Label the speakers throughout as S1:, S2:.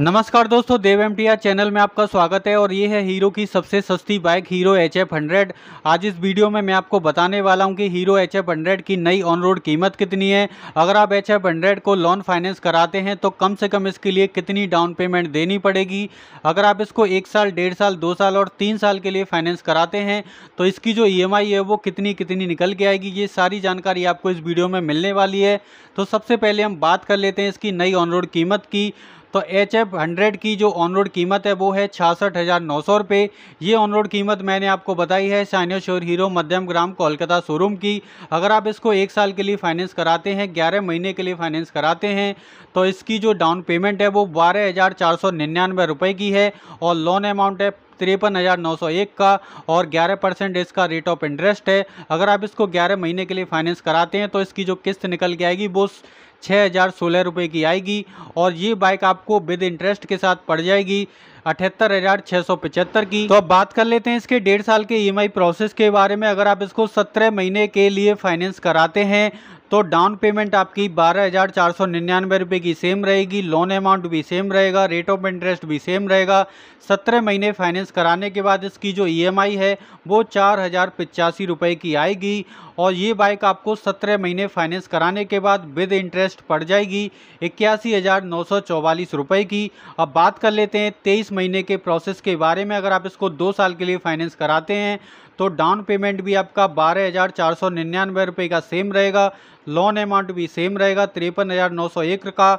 S1: नमस्कार दोस्तों देव M channel में आपका स्वागत है और ये है हीरो की सबसे सस्ती bike Hero H F hundred आज इस वीडियो में मैं आपको बताने वाला हूँ कि हीरो एच एफ हंड्रेड की नई ऑन रोड कीमत कितनी है अगर आप एच एफ हंड्रेड को लोन फाइनेंस कराते हैं तो कम से कम इसके लिए कितनी डाउन पेमेंट देनी पड़ेगी अगर आप इसको एक साल डेढ़ साल दो साल और तीन साल के लिए फाइनेंस कराते हैं तो इसकी जो ई e है वो कितनी कितनी निकल के आएगी ये सारी जानकारी आपको इस वीडियो में मिलने वाली है तो सबसे पहले हम बात कर लेते हैं इसकी नई ऑन रोड कीमत की तो एच एफ हंड्रेड की जो ऑन रोड कीमत है वो है छियासठ हज़ार नौ सौ रुपये ये ऑन रोड कीमत मैंने आपको बताई है शोर हीरो मध्यम ग्राम कोलकाता शोरूम की अगर आप इसको एक साल के लिए फाइनेंस कराते हैं ग्यारह महीने के लिए फाइनेंस कराते हैं तो इसकी जो डाउन पेमेंट है वो बारह हज़ार चार सौ निन्यानवे रुपये की है और लोन अमाउंट है तिरपन हज़ार नौ सौ एक का और ग्यारह परसेंट इसका रेट ऑफ इंटरेस्ट है अगर आप इसको ग्यारह महीने के लिए फाइनेंस कराते हैं तो इसकी जो किस्त निकल के आएगी वो छः हज़ार सोलह की आएगी और ये बाइक आपको विद इंटरेस्ट के साथ पड़ जाएगी अठहत्तर हज़ार छह सौ पचहत्तर की तो अब बात कर लेते हैं इसके डेढ़ साल के ईएमआई e प्रोसेस के बारे में अगर आप इसको सत्रह महीने के लिए फाइनेंस कराते हैं तो डाउन पेमेंट आपकी बारह हज़ार चार सौ निन्यानवे रुपये की सेम रहेगी लोन अमाउंट भी सेम रहेगा रेट ऑफ इंटरेस्ट भी सेम रहेगा सत्रह महीने फाइनेंस कराने के बाद इसकी जो ईएमआई e है वो चार हज़ार पचासी रुपये की आएगी और ये बाइक आपको सत्रह महीने फाइनेंस कराने के बाद विद इंटरेस्ट पड़ जाएगी इक्यासी हज़ार नौ सौ चौवालीस रुपये की अब बात कर लेते हैं तेईस महीने के प्रोसेस के बारे में अगर आप इसको दो साल के लिए फाइनेंस कराते हैं तो डाउन पेमेंट भी आपका बारह हज़ार चार सौ निन्यानवे रुपये का सेम रहेगा लोन अमाउंट भी सेम रहेगा तिरपन हज़ार नौ सौ एक का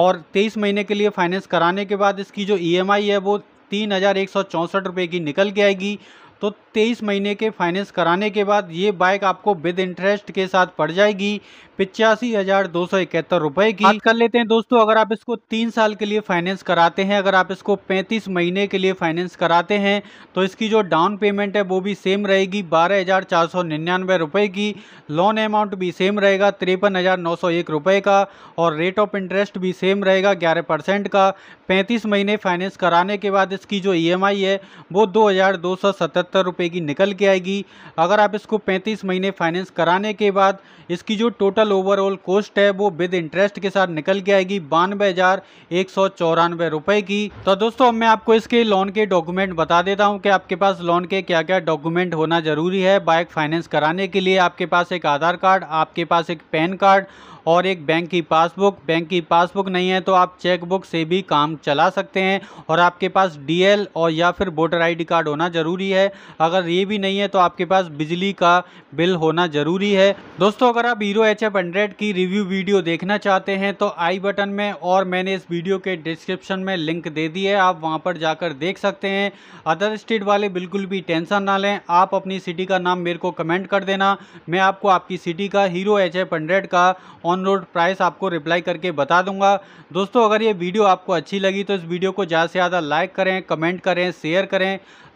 S1: और तेईस महीने के लिए फाइनेंस कराने के बाद इसकी जो ई e है वो तीन हज़ार एक सौ चौंसठ रुपये की निकल के आएगी तो 23 महीने के फाइनेंस कराने के बाद ये बाइक आपको विद इंटरेस्ट के साथ पड़ जाएगी पिचासी हज़ार दो सौ इकहत्तर रुपये की बात कर लेते हैं दोस्तों अगर आप इसको तीन साल के लिए फाइनेंस कराते हैं अगर आप इसको 35 महीने के लिए फाइनेंस कराते हैं तो इसकी जो डाउन पेमेंट है वो भी सेम रहेगी बारह हज़ार चार सौ निन्यानवे रुपये की लोन अमाउंट भी सेम रहेगा तिरपन हज़ार नौ सौ एक रुपये का और रेट ऑफ इंटरेस्ट भी सेम रहेगा ग्यारह परसेंट का पैंतीस महीने फाइनेंस कराने के बाद इसकी जो ई e है वो दो हज़ार दो सौ सतहत्तर सत्तर रुपये की निकल के आएगी अगर आप इसको 35 महीने फाइनेंस कराने के बाद इसकी जो टोटल ओवरऑल कॉस्ट है वो विद इंटरेस्ट के साथ निकल के आएगी बानवे हज़ार एक सौ चौरानवे रुपये की तो दोस्तों अब मैं आपको इसके लोन के डॉक्यूमेंट बता देता हूँ कि आपके पास लोन के क्या क्या डॉक्यूमेंट होना ज़रूरी है बाइक फाइनेंस कराने के लिए आपके पास एक आधार कार्ड आपके पास एक पैन कार्ड और एक बैंक की पासबुक बैंक की पासबुक नहीं है तो आप चेकबुक से भी काम चला सकते हैं और आपके पास डीएल और या फिर वोटर आईडी कार्ड होना ज़रूरी है अगर ये भी नहीं है तो आपके पास बिजली का बिल होना ज़रूरी है दोस्तों अगर आप हीरो एच एफ हंड्रेड की रिव्यू वीडियो देखना चाहते हैं तो आई बटन में और मैंने इस वीडियो के डिस्क्रिप्शन में लिंक दे दी है आप वहाँ पर जाकर देख सकते हैं अदर स्टेट वाले बिल्कुल भी टेंशन ना लें आप अपनी सिटी का नाम मेरे को कमेंट कर देना मैं आपको आपकी सिटी का हीरो एच एफ हंड्रेड का ऑन रोड प्राइस आपको रिप्लाई करके बता दूंगा दोस्तों अगर ये वीडियो आपको अच्छी लगी तो इस वीडियो को ज़्यादा से ज़्यादा लाइक करें कमेंट करें शेयर करें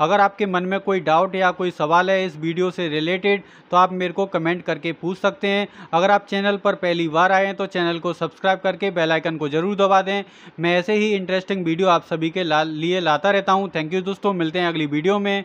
S1: अगर आपके मन में कोई डाउट या कोई सवाल है इस वीडियो से रिलेटेड तो आप मेरे को कमेंट करके पूछ सकते हैं अगर आप चैनल पर पहली बार आए हैं तो चैनल को सब्सक्राइब करके बेलाइकन को ज़रूर दबा दें मैं ऐसे ही इंटरेस्टिंग वीडियो आप सभी के लिए लाता रहता हूँ थैंक यू दोस्तों मिलते हैं अगली वीडियो में